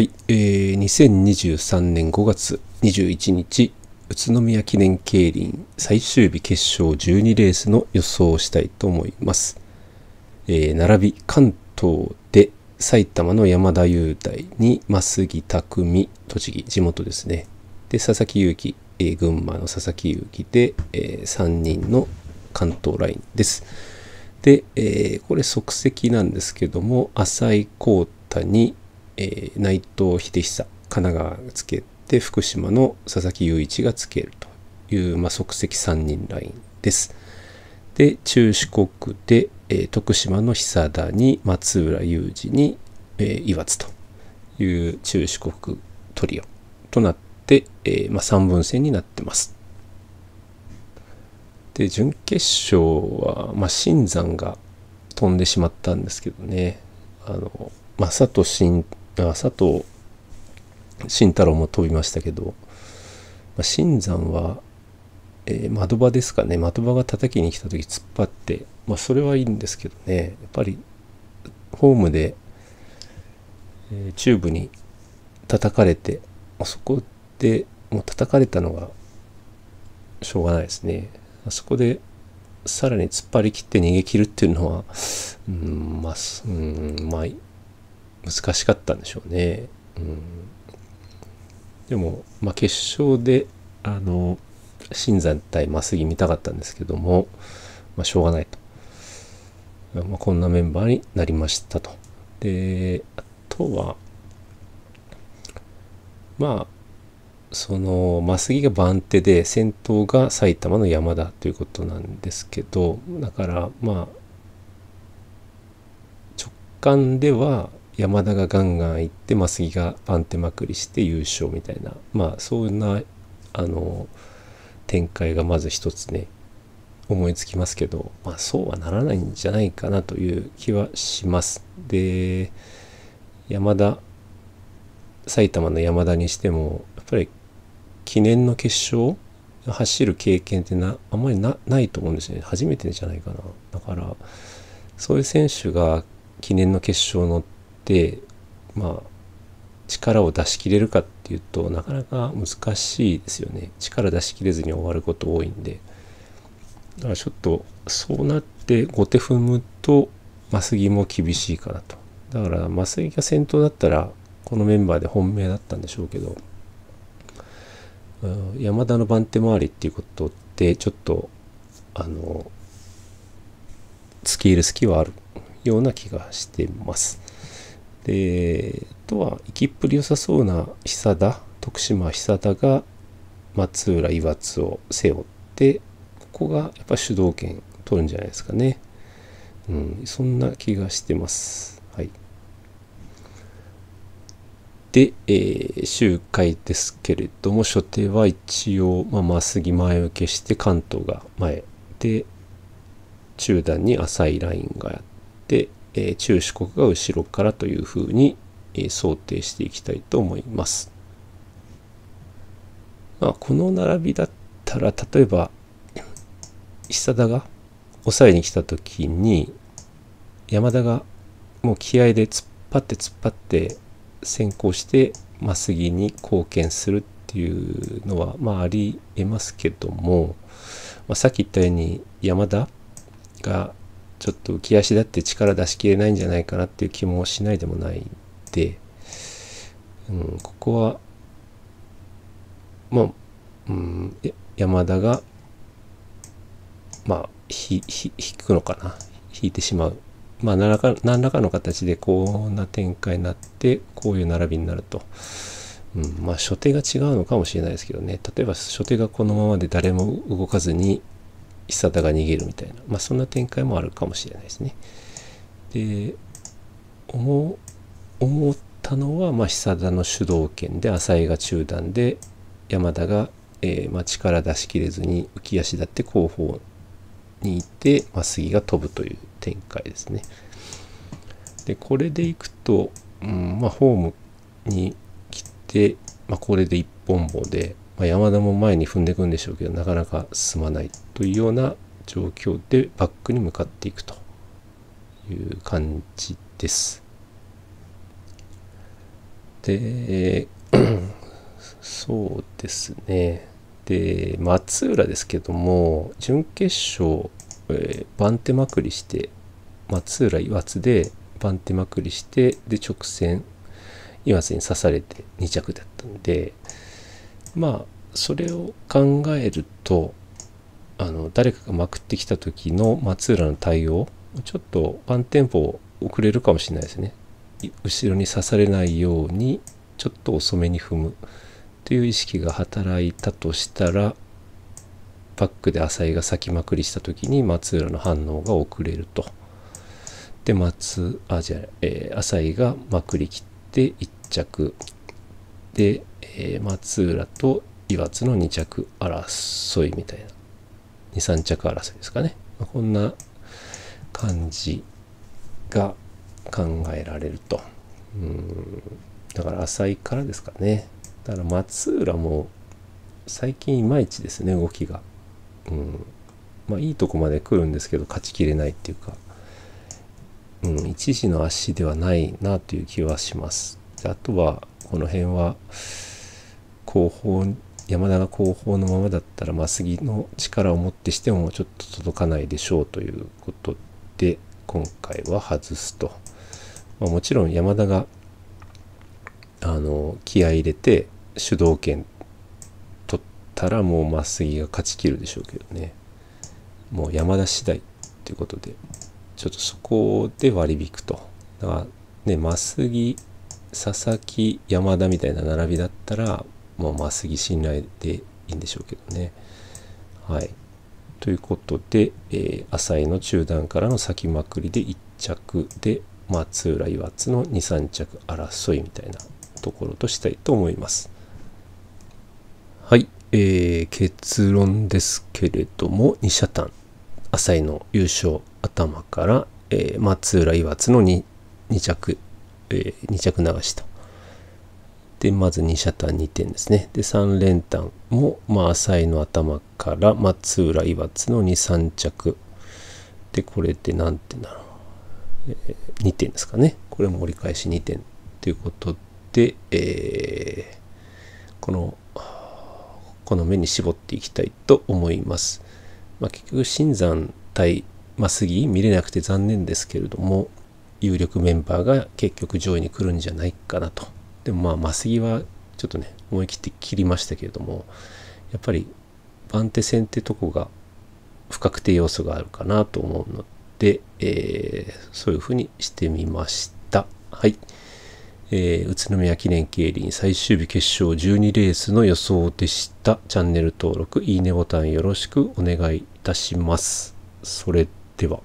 はい、えー、2023年5月21日、宇都宮記念競輪最終日決勝12レースの予想をしたいと思います。えー、並び関東で埼玉の山田雄大に増木匠、栃木、地元ですね。で、佐々木勇気、えー、群馬の佐々木勇気で、えー、3人の関東ラインです。で、えー、これ即席なんですけども、浅井幸太にえー、内藤秀久神奈川がつけて福島の佐々木雄一がつけるという、まあ、即席3人ラインです。で中四国で、えー、徳島の久田に松浦雄二に、えー、岩津という中四国トリオとなって、えー、まあ、3分線になってます。で準決勝は、まあ、新山が飛んでしまったんですけどねあの正人あ佐藤慎太郎も飛びましたけど、まあ、新山は、えー、窓場ですかね窓場が叩きに来た時突っ張って、まあ、それはいいんですけどねやっぱりホームで、えー、チューブに叩かれてあそこでもう叩かれたのがしょうがないですねあそこでさらに突っ張り切って逃げ切るっていうのはうんまあうんまあ難しかったんでしょうね。うん、でも、まあ、決勝であの新山対真杉見たかったんですけども、まあ、しょうがないと、まあ、こんなメンバーになりましたと。であとはまあその真杉が番手で先頭が埼玉の山田ということなんですけどだからまあ直感では山田がガンガン行って増木が番手まくりして優勝みたいなまあそんなあの展開がまず一つね思いつきますけど、まあ、そうはならないんじゃないかなという気はします。で山田埼玉の山田にしてもやっぱり記念の決勝走る経験ってなあんまりないと思うんですよね初めてじゃないかなだからそういう選手が記念の決勝てで、まあ、力を出し切れるかっていうとなかなか難しいですよね力出し切れずに終わること多いんでだからちょっとそうなって後手踏むとマスギも厳しいかなとだからマスギが先頭だったらこのメンバーで本命だったんでしょうけど山田の番手回りっていうことってちょっとあの付け入る隙はあるような気がしてます。であとは行きっぷり良さそうな久田徳島久田が松浦岩津を背負ってここがやっぱ主導権取るんじゃないですかね、うん、そんな気がしてます。はい、で、えー、周回ですけれども初手は一応、まあ、真杉前受けして関東が前で中段に浅いラインがあってえ中四国が後ろからというふうに、え想定していきたいと思います。まあ、この並びだったら例えば久田が抑えに来た時に山田がもう気合で突っ張って突っ張って先行して真杉に貢献するっていうのはまあありえますけども、まあ、さっき言ったように山田がちょっと浮き足だって力出しきれないんじゃないかなっていう気もしないでもないで、うん、ここは、まあ、うん、山田が、まあ、ひ、ひ、引くのかな。引いてしまう。まあ、何らか、何らかの形でこんな展開になって、こういう並びになると。うん、まあ、初手が違うのかもしれないですけどね。例えば、初手がこのままで誰も動かずに、久田が逃げるみたいな、まあ、そんな展開もあるかもしれないですね。で思ったのは、まあ、久田の主導権で浅井が中断で山田が、えー、まあ、力出しきれずに浮き足立って後方にいて、まあ、杉が飛ぶという展開ですね。でこれでいくと、うんまあ、ホームに来て、まあ、これで一本棒で、まあ、山田も前に踏んでいくんでしょうけどなかなか進まないというような状況でバックに向かっていくという感じです。で そうですねで松浦ですけども準決勝、えー、番手まくりして松浦岩津で番手まくりしてで直線岩津に刺されて2着だったんで。まあそれを考えるとあの誰かがまくってきた時の松浦の対応ちょっとワンテンポ遅れるかもしれないですね後ろに刺されないようにちょっと遅めに踏むという意識が働いたとしたらバックで浅井が先まくりした時に松浦の反応が遅れると。で松あじゃあ、えー、浅井がまくりきって1着でえー、松浦と岩津の2着争いみたいな23着争いですかね、まこんな感じが考えられるとうんだから浅いからですかねだから松浦も最近いまいちですね動きがうんまあいいとこまで来るんですけど勝ちきれないっていうかうん、一時の足ではないなという気はします。あとは、この辺は、後方山田が後方のままだったら、まあ、杉の力をもってしてもちょっと届かないでしょうということで今回は外すと、まあ、もちろん山田があの気合入れて主導権取ったらもう真っ杉が勝ちきるでしょうけどねもう山田次第ということでちょっとそこで割り引くとだからね真杉佐々木山田みたいな並びだったらまあまあ杉信頼でいいんでしょうけどね。はい。ということで、えー、浅井の中段からの先まくりで1着で松浦岩津の2、3着争いみたいなところとしたいと思います。はい、えー、結論ですけれども、2社単、浅井の優勝頭から、えー、松浦岩津の 2, 2着、えー、2着流しとで、まず2シャ2点ですね。で、3連単も、まあ、浅井の頭から松浦、岩津の2、3着。で、これって何点だろう。えー、2点ですかね。これも折り返し2点ということで、えー、この、この目に絞っていきたいと思います。まあ、結局、新山対、まあ、杉見れなくて残念ですけれども、有力メンバーが結局上位に来るんじゃないかなと。でもまあ麻酔はちょっとね思い切って切りましたけれどもやっぱり番手戦ってとこが不確定要素があるかなと思うので、えー、そういうふうにしてみました。はい。えー、宇都宮記念競輪最終日決勝12レースの予想でした。チャンネル登録、いいねボタンよろしくお願いいたします。それでは。